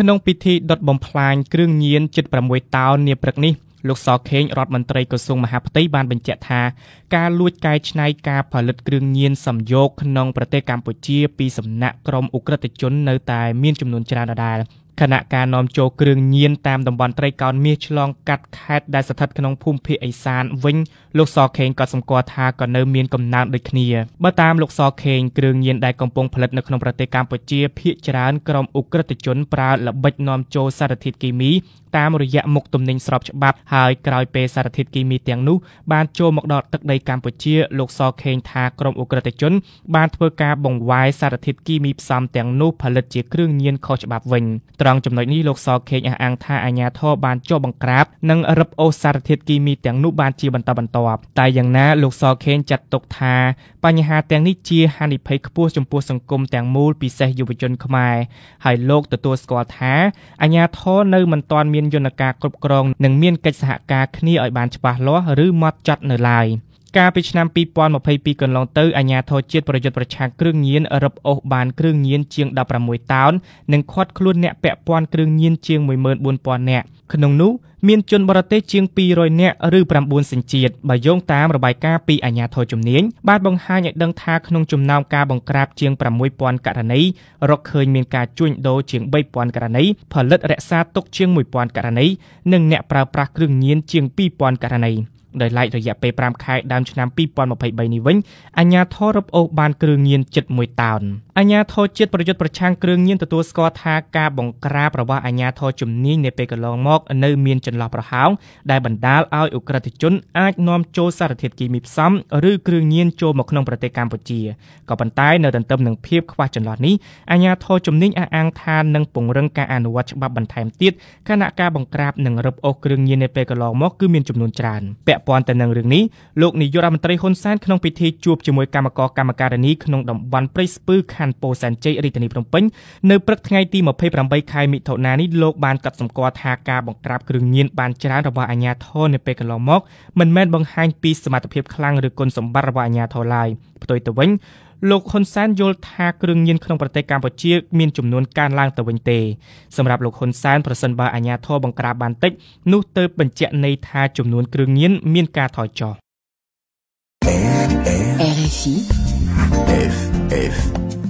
ក្នុងពិធីដុតបំផ្លាញគ្រឿងញៀនជិត6តោននាព្រឹកនេះលោកសខេងរដ្ឋមន្ត្រីក្រសួងមហាផ្ទៃបានបញ្ជាក់ថាការលួចកែច្នៃការផលិតគ្រឿងញៀនសំយោគក្នុងប្រទេសកម្ពុជាពីសំណាក់ក្រុមអ ுக ្រិតជននៅតែមានចំនួនច្រើនដដែល។ខណៈការនាំចូលគ្រឿងញៀនតាមតំបន់ត្រីកោណមាសឆ្លងកាត់ខេត្តដែលស្ថិតក្នុងភូមិភាគឦសានវិញលោកសខេងក៏សម្គាល់ថាក៏នៅមានកំណើនដូចគ្នាបើតាមលោកសខេងគ្រឿងញៀនដែលកំពុងផលិតនៅក្នុងប្រទេសកម្ពុជាភាគច្រើនក្រុមអ ுக ្រិតជនប្រើល្បិចនាំចូលសារធាតុគីមីតាមរយៈមុខទំនិញស្របច្បាប់ហើយក្រោយពេលសារធាតុគីមីទាំងនោះបានចូលមកដល់ទឹកដីកម្ពុជាលោកសខេងថាក្រុមអ ுக ្រិតជនបានធ្វើការបង្វែរសារធាតុគីមីផ្សំទាំងនោះផលិតជាគ្រឿងញៀនខុសច្បាប់វិញត្រង់ចំណុចនេះលោកសខេងអះអាងថាអាជ្ញាធរបានចុះបង្ក្រាបនិងរឹបអូសសារធាតុគីមីទាំងនោះបានជាបន្តបន្ទាប់តែយ៉ាងណាលោកសខេងចាត់ទុកថាបញ្ហាទាំងនេះជាហានិភ័យខ្ពស់ចំពោះសង្គមទាំងមូល ពិសេសយុវជន ខ្មែរហើយលោកទទួលស្គាល់ថាអាជ្ញាធរនៅមិនទាន់មានយន្តការគ្រប់គ្រងនិងមានកិច្ចសហការគ្នាឲ្យបានច្បាស់លាស់ឬម៉ត់ចត់នៅឡើយ។កាលពីឆ្នាំ2022កន្លងទៅអាជ្ញាធរជាតិប្រយុទ្ធប្រឆាំងគ្រឿងញៀនរឹបអូសបានគ្រឿងញៀនជាង16តោននិងឃាត់ខ្លួនអ្នកពាក់ព័ន្ធគ្រឿងញៀនជាង14000នាក់ក្នុងនោះមានជនបរទេសជាង200នាក់ឬ9សញ្ជាតិបើយោងតាមរបាយការណ៍ពីអាជ្ញាធរជំនាញបានបង្ហាញឲ្យដឹងថាក្នុងចំណោមការបង្ក្រាបជាង6000ករណីរកឃើញមានការជួញដូរជាង3000ករណីផលិតរក្សាទុកជាង1000ករណីនិងអ្នកប្រើប្រាស់គ្រឿងញៀនជាង2000ករណីដោយឡែករយៈពេល5ខែដើមឆ្នាំ2023នេះវិញអាជ្ញាធររឹបអូសបានគ្រឿងញៀនជិត1តោនអាញាធរជាតិប្រយុទ្ធប្រឆាំងគ្រឿងញៀនទទួលស្គាល់ថាការបង្ក្រាបរបស់អាញាធរជំនាញនៅពេលកន្លងមកនៅមានចន្លោះប្រហោងដែលបណ្ដាលឲ្យអ ுக ្រិតជនអាចនាំចូលសារធាតុគីមីផ្សំឬគ្រឿងញៀនចូលមកក្នុងប្រទេសកម្ពុជាក៏ប៉ុន្តែនៅទន្ទឹមនឹងភាពខ្វះចន្លោះនេះអាញាធរជំនាញអះអាងថានឹងពង្រឹងការអនុវត្តច្បាប់បន្ថែមទៀតគណៈការបង្ក្រាបនិងរឹបអូសគ្រឿងញៀននៅពេលកន្លងមកគឺមានចំនួនច្រើនពាក់ព័ន្ធទៅនឹងរឿងនេះលោកនាយករដ្ឋមន្ត្រីហ៊ុនសែនក្នុងពិធីជួបជាមួយគណៈកម្មការកម្មការិនីក្នុងតំបន់ព្រៃស្ពឺខណ្ឌពោធិ៍សែនជ័យរាជធានីភ្នំពេញនៅព្រឹកថ្ងៃទី28ខែមិថុនានេះលោកបានកត់សម្គាល់ថាការបង្ក្រាបគ្រឿងញៀនបានច្រើនរបស់អាជ្ញាធរនៅពេលកន្លងមកមិនមែនបង្ហាញពីសមត្ថភាពខ្លាំងឬគុណសម្បត្តិរបស់អាជ្ញាធរឡើយផ្ទុយទៅវិញលោកហ៊ុនសែនយល់ថាគ្រឿងញៀនក្នុងប្រទេសកម្ពុជា មានចំនួនកើនឡើងទៅវិញទេសម្រាប់លោកហ៊ុនសែនប្រសិនបើអាជ្ញាធរបង្ក្រាបបានតិចនោះទើបបញ្ជាក់ន័យថាចំនួន គ្រឿងញៀនមានការថយចុះ RFI FF